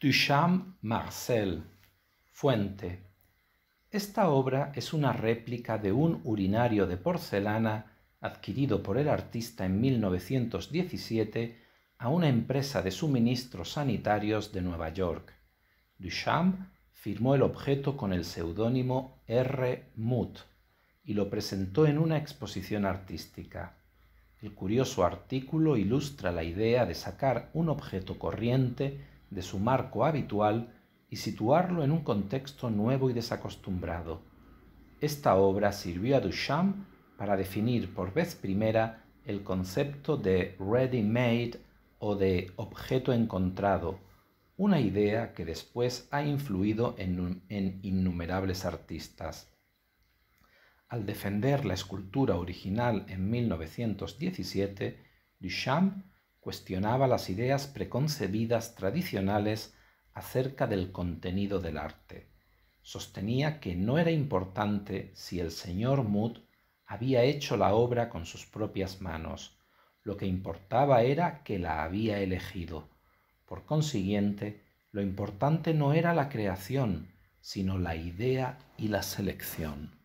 Duchamp Marcel. Fuente. Esta obra es una réplica de un urinario de porcelana adquirido por el artista en 1917 a una empresa de suministros sanitarios de Nueva York. Duchamp firmó el objeto con el seudónimo R. Mutt y lo presentó en una exposición artística. El curioso artículo ilustra la idea de sacar un objeto corriente de su marco habitual y situarlo en un contexto nuevo y desacostumbrado. Esta obra sirvió a Duchamp para definir por vez primera el concepto de ready-made o de objeto encontrado, una idea que después ha influido en, innumerables artistas. Al defender la escultura original en 1917, Duchamp cuestionaba las ideas preconcebidas tradicionales acerca del contenido del arte. Sostenía que no era importante si el señor Mood había hecho la obra con sus propias manos, lo que importaba era que la había elegido. Por consiguiente, lo importante no era la creación, sino la idea y la selección.